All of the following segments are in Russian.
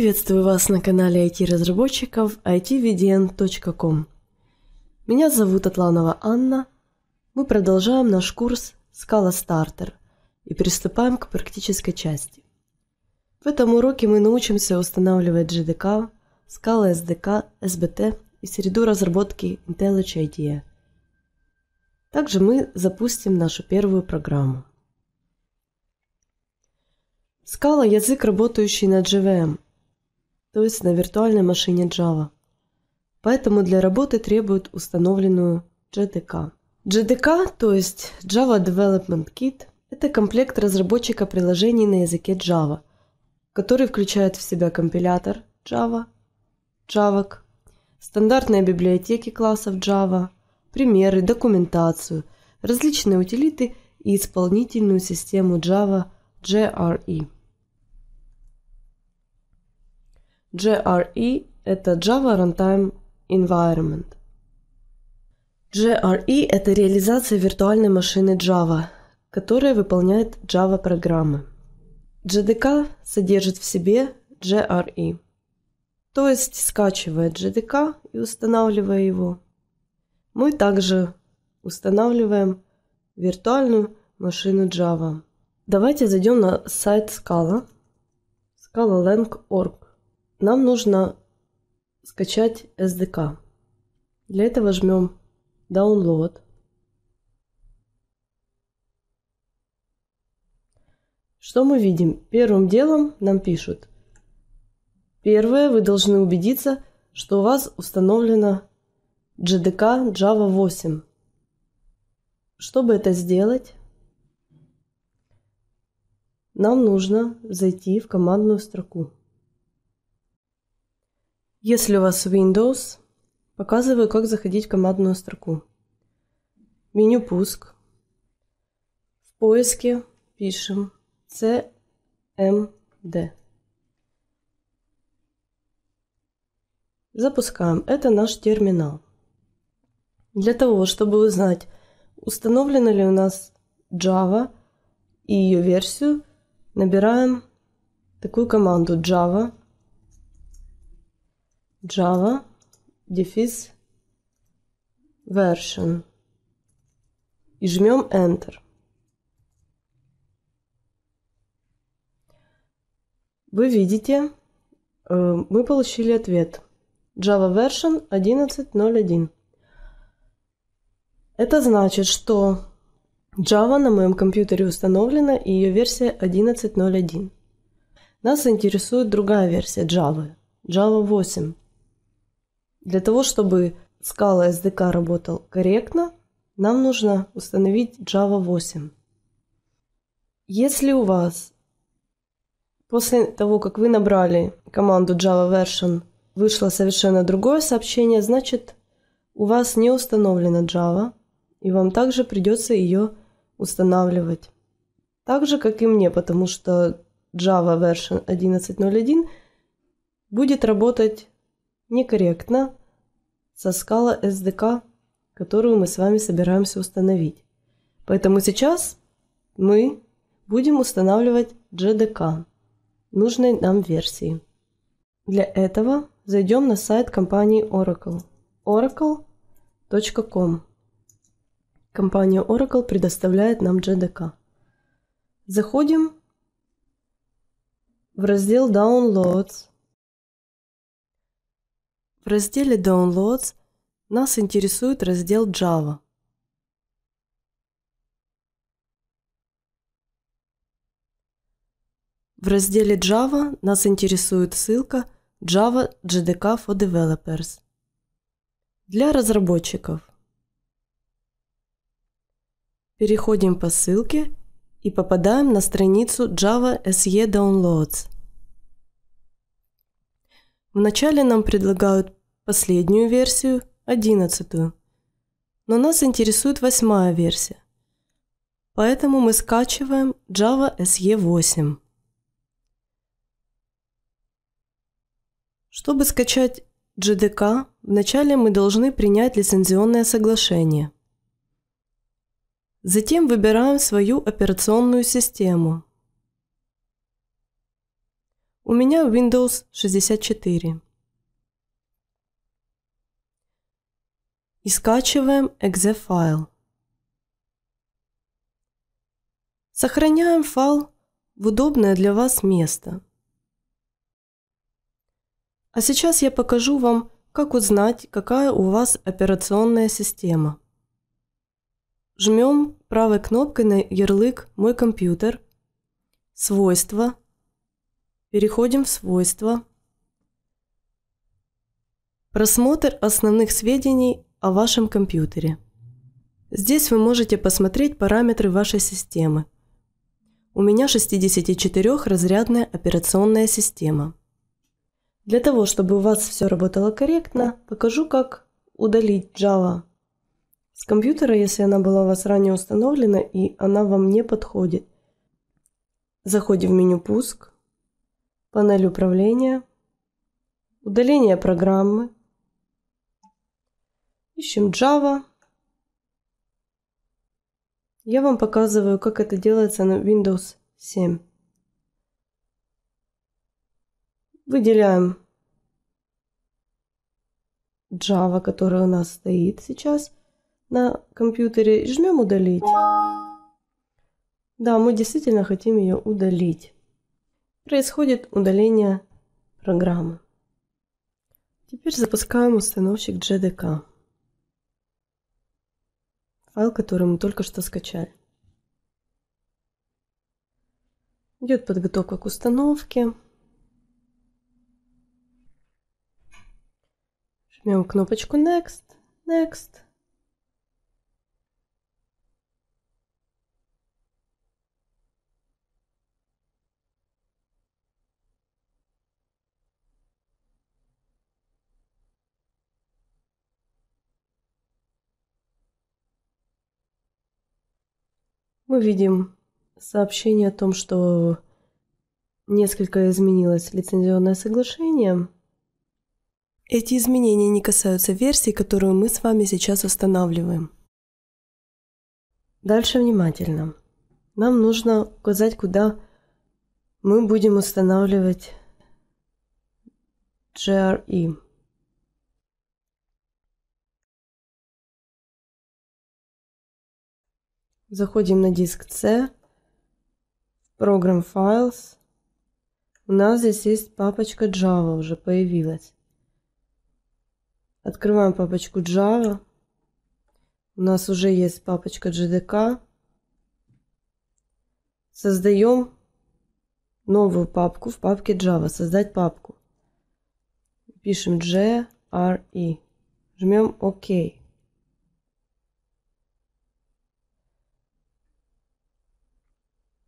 Приветствую вас на канале IT-разработчиков itvdn.com. Меня зовут Атланова Анна. Мы продолжаем наш курс Scala Starter и приступаем к практической части. В этом уроке мы научимся устанавливать JDK, Scala SDK, SBT и среду разработки IntelliJ IDEA. Также мы запустим нашу первую программу. Scala – язык, работающий на JVM – эм то есть на виртуальной машине Java. Поэтому для работы требуют установленную JDK. JDK, то есть Java Development Kit, это комплект разработчика приложений на языке Java, который включает в себя компилятор Java, Javac, стандартные библиотеки классов Java, примеры, документацию, различные утилиты и исполнительную систему Java JRE. JRE – это Java Runtime Environment. JRE – это реализация виртуальной машины Java, которая выполняет Java-программы. JDK содержит в себе JRE, то есть скачивая JDK и устанавливая его. Мы также устанавливаем виртуальную машину Java. Давайте зайдем на сайт Scala, scala.lang.org. Нам нужно скачать SDK. Для этого жмем Download. Что мы видим? Первым делом нам пишут. Первое, вы должны убедиться, что у вас установлена JDK Java 8. Чтобы это сделать, нам нужно зайти в командную строку. Если у вас Windows, показываю, как заходить в командную строку. Меню «Пуск». В поиске пишем «CMD». Запускаем. Это наш терминал. Для того, чтобы узнать, установлена ли у нас Java и ее версию, набираем такую команду java Java дефис version и жмем Enter. Вы видите, э, мы получили ответ Java version 11.01. Это значит, что Java на моем компьютере установлена и ее версия 11.01. Нас интересует другая версия Java, Java 8. Для того, чтобы скала SDK работал корректно, нам нужно установить Java 8. Если у вас после того, как вы набрали команду Java Version, вышло совершенно другое сообщение, значит, у вас не установлена Java, и вам также придется ее устанавливать. Так же, как и мне, потому что Java Version 11.01 будет работать некорректно соскала скала СДК, которую мы с вами собираемся установить. Поэтому сейчас мы будем устанавливать JDK нужной нам версии. Для этого зайдем на сайт компании Oracle. oracle.com Компания Oracle предоставляет нам JDK. Заходим в раздел Downloads – в разделе Downloads нас интересует раздел Java. В разделе Java нас интересует ссылка Java JDK for Developers для разработчиков. Переходим по ссылке и попадаем на страницу Java SE Downloads – Вначале нам предлагают последнюю версию, одиннадцатую. Но нас интересует восьмая версия. Поэтому мы скачиваем Java SE 8. Чтобы скачать GDK, вначале мы должны принять лицензионное соглашение. Затем выбираем свою операционную систему – у меня Windows 64. И скачиваем .exe файл. Сохраняем файл в удобное для вас место. А сейчас я покажу вам, как узнать, какая у вас операционная система. Жмем правой кнопкой на ярлык «Мой компьютер», «Свойства», Переходим в свойства. Просмотр основных сведений о вашем компьютере. Здесь вы можете посмотреть параметры вашей системы. У меня 64-разрядная операционная система. Для того, чтобы у вас все работало корректно, покажу, как удалить Java с компьютера, если она была у вас ранее установлена и она вам не подходит. Заходим в меню «Пуск», панель управления, удаление программы. Ищем Java. Я вам показываю, как это делается на Windows 7. Выделяем Java, которая у нас стоит сейчас на компьютере, и жмем «Удалить». Да, мы действительно хотим ее удалить. Происходит удаление программы. Теперь запускаем установщик JDK. Файл, который мы только что скачали. Идет подготовка к установке. Жмем кнопочку Next, Next. мы видим сообщение о том, что несколько изменилось лицензионное соглашение. Эти изменения не касаются версии, которую мы с вами сейчас устанавливаем. Дальше внимательно. Нам нужно указать, куда мы будем устанавливать GRE. Заходим на диск C, Program Files. У нас здесь есть папочка Java уже появилась. Открываем папочку Java. У нас уже есть папочка GDK. Создаем новую папку в папке Java. Создать папку. Пишем G, R, E. Жмем ОК. OK.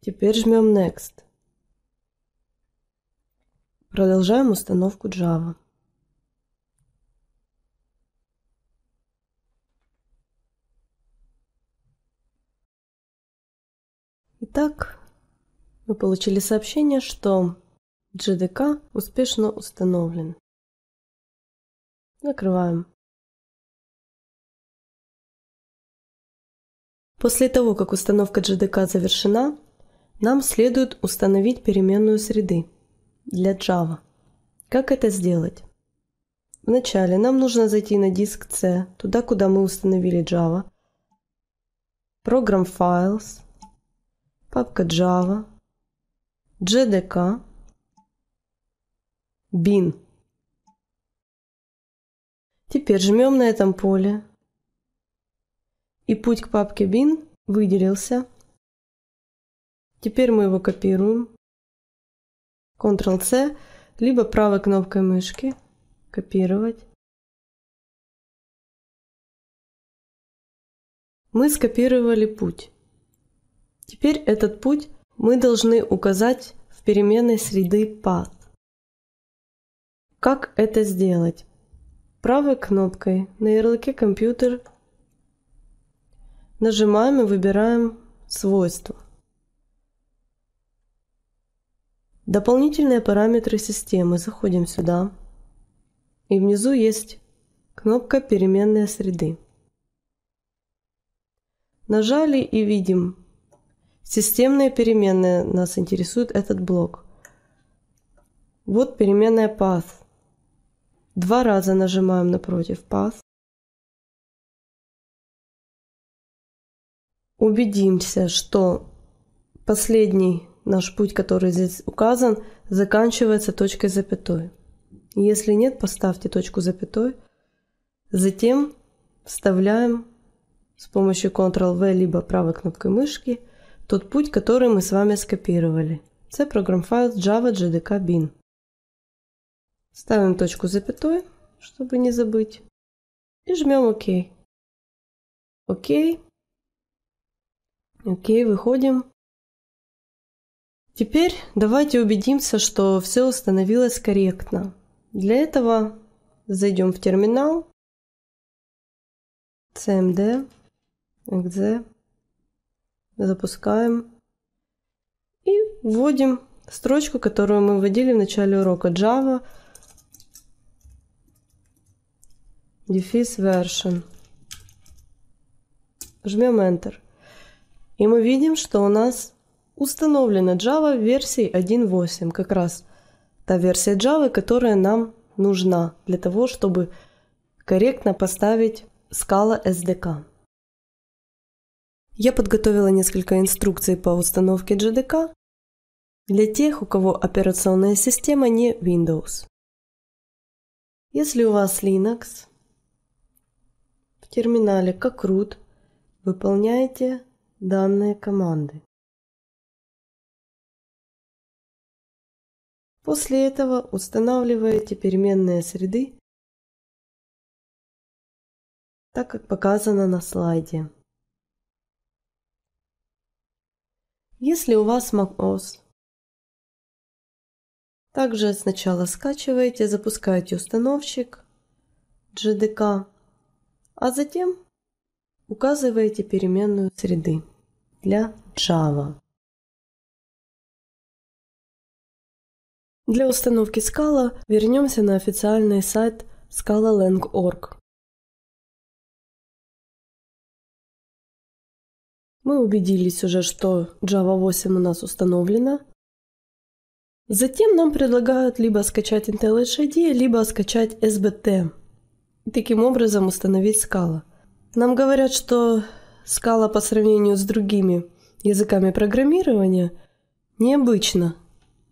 Теперь жмем Next. Продолжаем установку Java. Итак, мы получили сообщение, что GDK успешно установлен. Закрываем. После того, как установка GDK завершена, нам следует установить переменную среды для Java. Как это сделать? Вначале нам нужно зайти на диск C, туда, куда мы установили Java. Program Files, папка Java, JDK, bin. Теперь жмем на этом поле, и путь к папке bin выделился – Теперь мы его копируем. Ctrl-C, либо правой кнопкой мышки. Копировать. Мы скопировали путь. Теперь этот путь мы должны указать в переменной среды path. Как это сделать? Правой кнопкой на ярлыке «Компьютер» нажимаем и выбираем «Свойства». Дополнительные параметры системы. Заходим сюда. И внизу есть кнопка «Переменные среды». Нажали и видим. Системные переменные нас интересует этот блок. Вот переменная path. Два раза нажимаем напротив path. Убедимся, что последний наш путь, который здесь указан, заканчивается точкой запятой. Если нет, поставьте точку запятой. Затем вставляем с помощью Ctrl-V либо правой кнопкой мышки тот путь, который мы с вами скопировали. Это программ-файл Java JDK Bin. Ставим точку запятой, чтобы не забыть. И жмем ОК. ОК. ОК, выходим. Теперь давайте убедимся, что все установилось корректно. Для этого зайдем в терминал cmd exe запускаем и вводим строчку, которую мы вводили в начале урока Java дефис version. Жмем Enter. И мы видим, что у нас Установлена Java в версии 1.8, как раз та версия Java, которая нам нужна для того, чтобы корректно поставить скала SDK. Я подготовила несколько инструкций по установке JDK для тех, у кого операционная система не Windows. Если у вас Linux, в терминале как root выполняете данные команды. После этого устанавливаете переменные среды, так как показано на слайде. Если у вас macOS, также сначала скачиваете, запускаете установщик GDK, а затем указываете переменную среды для Java. Для установки скала вернемся на официальный сайт scala.lang.org. Мы убедились уже, что Java 8 у нас установлена. Затем нам предлагают либо скачать IntelliJ, либо скачать SBT. И таким образом установить скала. Нам говорят, что скала по сравнению с другими языками программирования необычна –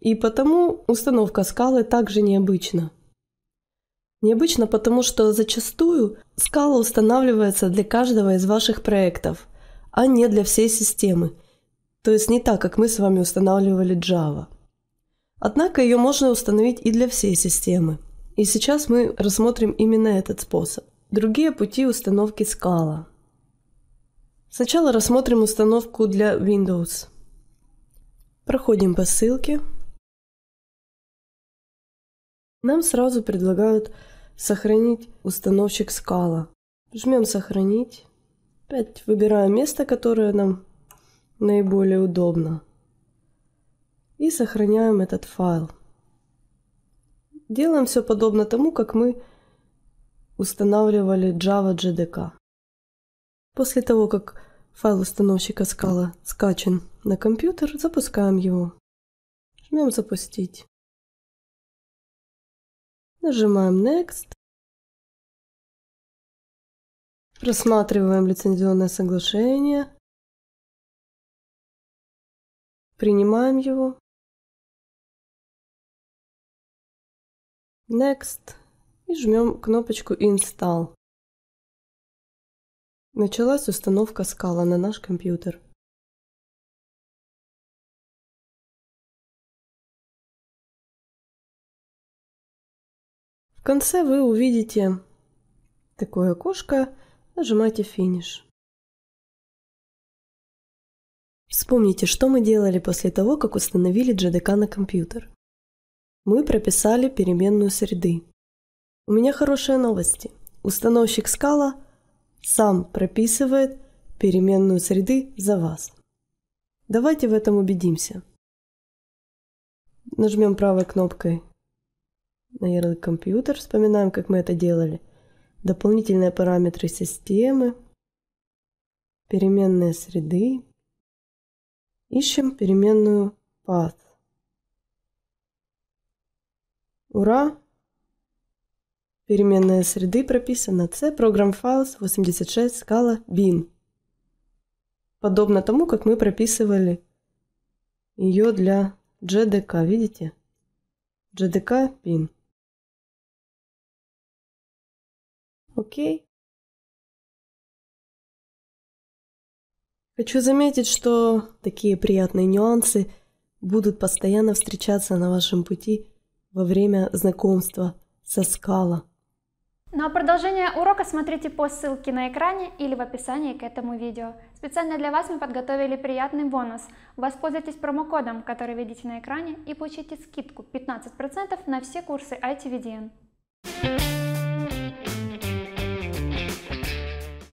и потому установка скалы также необычна. Необычно потому, что зачастую скала устанавливается для каждого из ваших проектов, а не для всей системы, то есть не так, как мы с вами устанавливали Java. Однако ее можно установить и для всей системы. И сейчас мы рассмотрим именно этот способ. Другие пути установки скала. Сначала рассмотрим установку для Windows. Проходим по ссылке. Нам сразу предлагают сохранить установщик скала. Жмем «Сохранить». Опять выбираем место, которое нам наиболее удобно. И сохраняем этот файл. Делаем все подобно тому, как мы устанавливали Java JDK. После того, как файл установщика скала скачан на компьютер, запускаем его. Жмем «Запустить». Нажимаем Next. просматриваем лицензионное соглашение. Принимаем его. Next. И жмем кнопочку Install. Началась установка скала на наш компьютер. В конце вы увидите такое окошко, Нажимайте «Финиш». Вспомните, что мы делали после того, как установили JDK на компьютер. Мы прописали переменную среды. У меня хорошие новости. Установщик Scala сам прописывает переменную среды за вас. Давайте в этом убедимся. Нажмем правой кнопкой Наверное, компьютер, вспоминаем, как мы это делали, дополнительные параметры системы, переменные среды, ищем переменную path. Ура! Переменная среды прописана C, Program Files 86, скала bin. Подобно тому, как мы прописывали ее для JDK, видите? JDK bin. Окей. Хочу заметить, что такие приятные нюансы будут постоянно встречаться на вашем пути во время знакомства со скала. Ну а продолжение урока смотрите по ссылке на экране или в описании к этому видео. Специально для вас мы подготовили приятный бонус. Воспользуйтесь промокодом, который видите на экране, и получите скидку 15% на все курсы ITVDN.